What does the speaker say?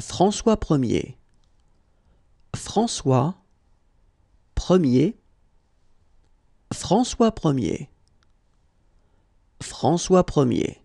François Ier. François Ier. François Ier. François Ier.